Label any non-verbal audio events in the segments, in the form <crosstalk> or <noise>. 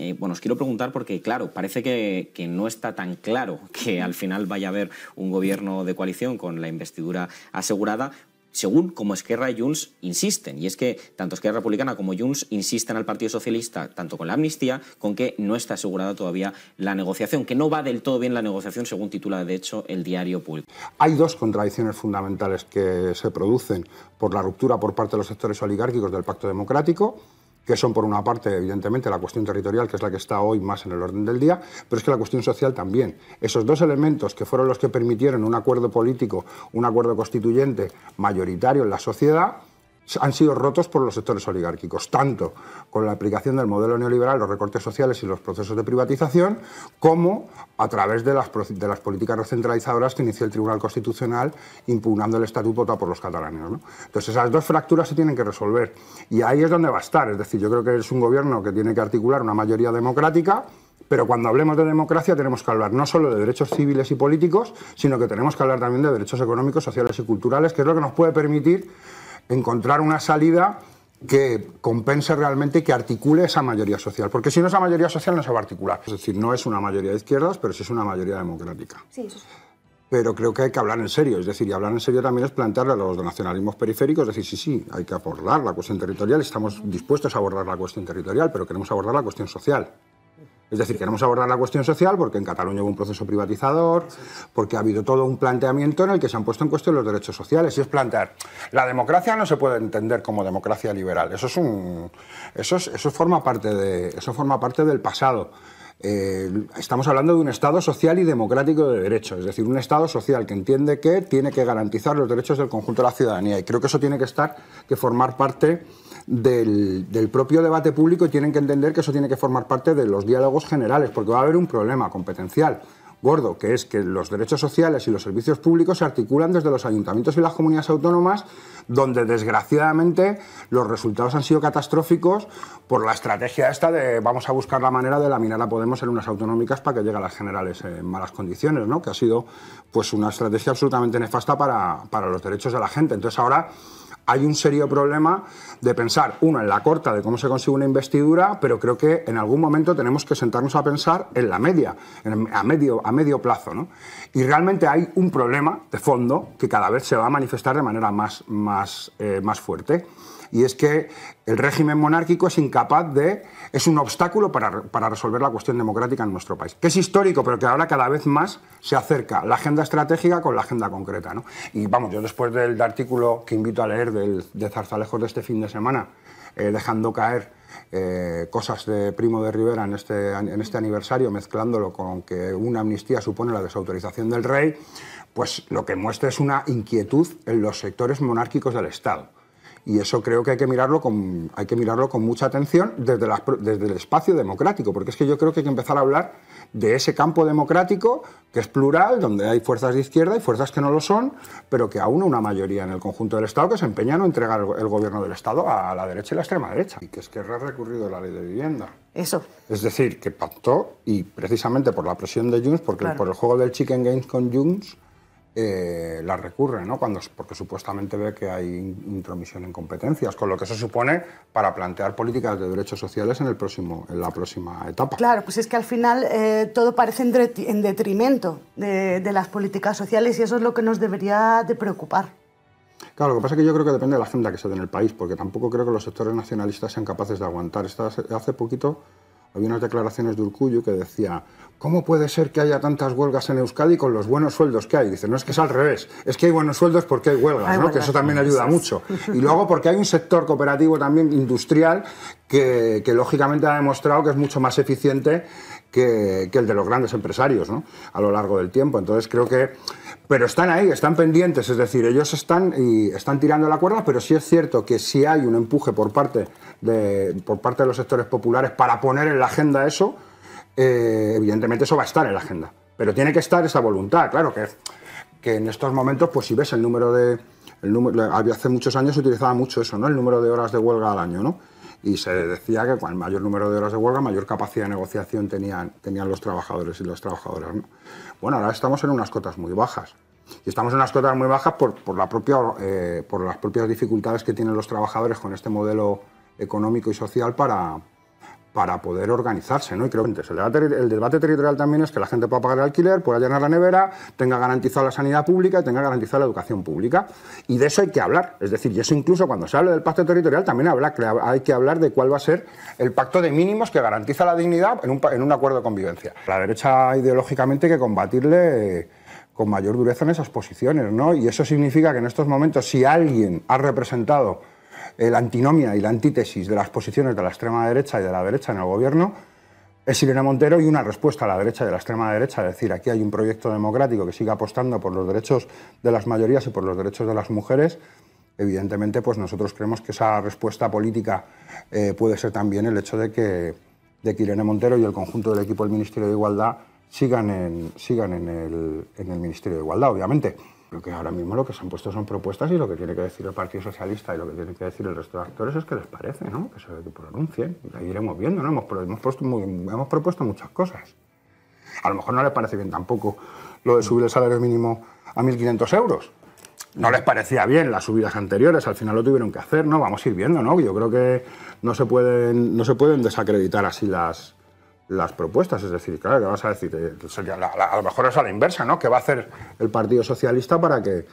Eh, bueno, os quiero preguntar porque, claro, parece que, no está tan claro <laughs> que al final vaya a haber un gobierno de coalición con la investidura asegurada, según como Esquerra y Junts insisten. Y es que tanto Esquerra Republicana como Junts insisten al Partido Socialista, tanto con la amnistía, con que no está asegurada todavía la negociación, que no va del todo bien la negociación, según titula de hecho el diario público. Hay dos contradicciones fundamentales que se producen por la ruptura por parte de los sectores oligárquicos del pacto democrático que son por una parte, evidentemente, la cuestión territorial, que es la que está hoy más en el orden del día, pero es que la cuestión social también. Esos dos elementos que fueron los que permitieron un acuerdo político, un acuerdo constituyente mayoritario en la sociedad, han sido rotos por los sectores oligárquicos, tanto con la aplicación del modelo neoliberal, los recortes sociales y los procesos de privatización, como a través de las, de las políticas recentralizadoras que inició el Tribunal Constitucional impugnando el estatuto votado por los catalanes. Entonces esas dos fracturas se tienen que resolver y ahí es donde va a estar. Es decir, yo creo que es un gobierno que tiene que articular una mayoría democrática. Pero cuando hablemos de democracia tenemos que hablar no solo de derechos civiles y políticos, sino que tenemos que hablar también de derechos económicos, sociales y culturales, que es lo que nos puede permitir encontrar una salida que compense realmente y que articule esa mayoría social. Porque si no, esa mayoría social no se va a articular. Es decir, no es una mayoría de izquierdas, pero sí es una mayoría democrática. pero creo que hay que hablar en serio. Es decir, y hablar en serio también es plantearle a los nacionalismos periféricos, decir, sí, sí, hay que abordar la cuestión territorial, estamos dispuestos a abordar la cuestión territorial, pero queremos abordar la cuestión social. Es decir, queremos abordar la cuestión social porque en Cataluña hubo un proceso privatizador, porque ha habido todo un planteamiento en el que se han puesto en cuestión los derechos sociales. Y es plantear, la democracia no se puede entender como democracia liberal. Eso, es un, eso, eso, forma, parte de, eso forma parte del pasado. Eh, estamos hablando de un Estado social y democrático de derecho, es decir, un Estado social que entiende que tiene que garantizar los derechos del conjunto de la ciudadanía. Y creo que eso tiene que estar, que formar parte del propio debate público y tienen que entender que eso tiene que formar parte de los diálogos generales, porque va a haber un problema competencial gordo, que es que los derechos sociales y los servicios públicos se articulan desde los ayuntamientos y las comunidades autónomas, donde desgraciadamente los resultados han sido catastróficos por la estrategia esta de vamos a buscar la manera de laminar a Podemos en unas autonómicas para que llegue a las generales en malas condiciones, ¿no? que ha sido pues una estrategia absolutamente nefasta para, para los derechos de la gente. Entonces ahora hay un serio problema de pensar, uno, en la corta de cómo se consigue una investidura, pero creo que en algún momento tenemos que sentarnos a pensar en la media, a, medio, a medio plazo. ¿no? Y realmente hay un problema de fondo que cada vez se va a manifestar de manera más, más, eh, más fuerte. Y es que el régimen monárquico es incapaz de, es un obstáculo para, resolver la cuestión democrática en nuestro país, que es histórico, pero que ahora cada vez más se acerca la agenda estratégica con la agenda concreta. ¿no? Y vamos, yo después del artículo que invito a leer de Zarzalejos de este fin de semana, eh, dejando caer eh, cosas de Primo de Rivera este, en este aniversario, mezclándolo con que una amnistía supone la desautorización del rey, pues lo que muestra es una inquietud en los sectores monárquicos del Estado y eso creo que hay que mirarlo con, hay que mirarlo con mucha atención desde, desde el espacio democrático, porque es que yo creo que hay que empezar a hablar de ese campo democrático que es plural, donde hay fuerzas de izquierda y fuerzas que no lo son, pero que aún una mayoría en el conjunto del Estado que se empeña a no entregar el gobierno del Estado a la derecha y la extrema derecha. Y que es que ha recurrido a la ley de vivienda. Eso. Es decir, que pactó y precisamente por la presión de Junts, porque por el juego del chicken games con Junts, eh, la recurre, ¿no? Cuando, porque supuestamente ve que hay intromisión en competencias, con lo que se supone para plantear políticas de derechos sociales en, el próximo, en la próxima etapa. Claro, pues es que al final eh, todo parece en, detrimento de, de, las políticas sociales y eso es lo que nos debería de preocupar. Claro, lo que pasa es que yo creo que depende de la agenda que se dé en el país, porque tampoco creo que los sectores nacionalistas sean capaces de aguantar. Esta, hace poquito había unas declaraciones de Urcuyo que decía, ¿cómo puede ser que haya tantas huelgas en Euskadi con los buenos sueldos que hay? Dice, no es que es al revés, es que hay buenos sueldos porque hay huelgas, ¿no? que eso también ayuda mucho. Y luego porque hay un sector cooperativo también industrial que, lógicamente ha demostrado que es mucho más eficiente que, el de los grandes empresarios a lo largo del tiempo. Entonces creo que... Pero están ahí, están pendientes, es decir, ellos están, y están tirando la cuerda, pero sí es cierto que si hay un empuje por parte de, por parte de los sectores populares para poner el la agenda eso, eh, evidentemente eso va a estar en la agenda. Pero tiene que estar esa voluntad, claro, que, que en estos momentos, pues si ves el número de... El número, hace muchos años se utilizaba mucho eso, ¿no? El número de horas de huelga al año, ¿no? Y se decía que con mayor número de horas de huelga, mayor capacidad de negociación tenían, tenían los trabajadores y las trabajadoras. Bueno, ahora estamos en unas cotas muy bajas. Y estamos en unas cotas muy bajas por, la propia, eh, por las propias dificultades que tienen los trabajadores con este modelo económico y social para, para poder organizarse, ¿no? Y creo que el debate, territorial también es que la gente pueda pagar el alquiler, pueda llenar la nevera, tenga garantizada la sanidad pública y tenga garantizada la educación pública. Y de eso hay que hablar. Es decir, y eso incluso cuando se habla del pacto territorial también habla, hay que hablar de cuál va a ser el pacto de mínimos que garantiza la dignidad en un, acuerdo de convivencia. La derecha ideológicamente hay que combatirle eh, con mayor dureza en esas posiciones, ¿no? Y eso significa que en estos momentos si alguien ha representado la antinomia y la antítesis de las posiciones de la extrema derecha y de la derecha en el gobierno es Irene Montero y una respuesta a la derecha y a la extrema derecha, es decir, aquí hay un proyecto democrático que siga apostando por los derechos de las mayorías y por los derechos de las mujeres. Evidentemente, pues nosotros creemos que esa respuesta política eh, puede ser también el hecho de que, de Irene Montero y el conjunto del equipo del Ministerio de Igualdad sigan en, sigan en el Ministerio de Igualdad, obviamente. Lo que ahora mismo lo que se han puesto son propuestas y lo que tiene que decir el Partido Socialista y lo que tiene que decir el resto de actores es que les parece, ¿no? Que se pronuncien. Y ahí iremos viendo, ¿no? Hemos, puesto hemos propuesto muchas cosas. A lo mejor no les parece bien tampoco lo de subir el salario mínimo a 1.500 euros. No les parecía bien las subidas anteriores, al final lo tuvieron que hacer, ¿no? Vamos a ir viendo, ¿no? Yo creo que no se pueden, no se pueden desacreditar así las, las propuestas. Es decir, claro, que vas a decir, eh, a lo mejor es a la inversa, ¿no? ¿Qué va a hacer el Partido Socialista para que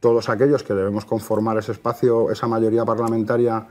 todos aquellos que debemos conformar ese espacio, esa mayoría parlamentaria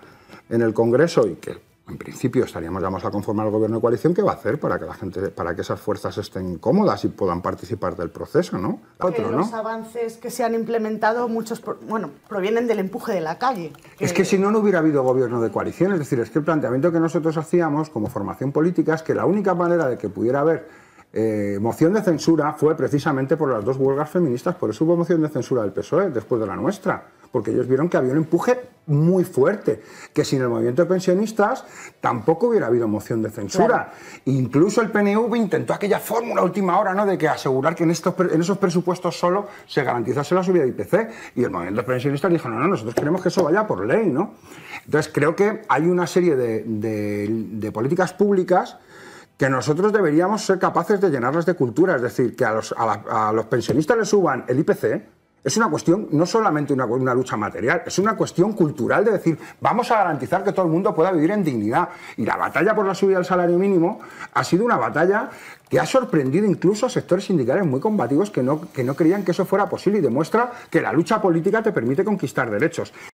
en el Congreso y que en principio estaríamos vamos a conformar el gobierno de coalición ¿qué va a hacer para que la gente para que esas fuerzas estén cómodas y puedan participar del proceso no, los avances que se han implementado muchos bueno provienen del empuje de la calle es que si no no hubiera habido gobierno de coalición es decir es que el planteamiento que nosotros hacíamos como formación política es que la única manera de que pudiera haber eh, moción de censura fue precisamente por las dos huelgas feministas por eso hubo moción de censura del PSOE después de la nuestra porque ellos vieron que había un empuje muy fuerte, que sin el movimiento de pensionistas tampoco hubiera habido moción de censura. Incluso el PNV intentó aquella fórmula última hora, ¿no?, de que asegurar que en, estos, en esos presupuestos solo se garantizase la subida de IPC, y el movimiento de pensionistas dijo, no, no, nosotros queremos que eso vaya por ley, ¿no? Entonces creo que hay una serie de, políticas públicas que nosotros deberíamos ser capaces de llenarlas de cultura, es decir, que a los, a los pensionistas les suban el IPC, es una cuestión, no solamente una, lucha material, es una cuestión cultural de decir, vamos a garantizar que todo el mundo pueda vivir en dignidad. Y la batalla por la subida del salario mínimo ha sido una batalla que ha sorprendido incluso a sectores sindicales muy combativos que no, que no creían que eso fuera posible y demuestra que la lucha política te permite conquistar derechos.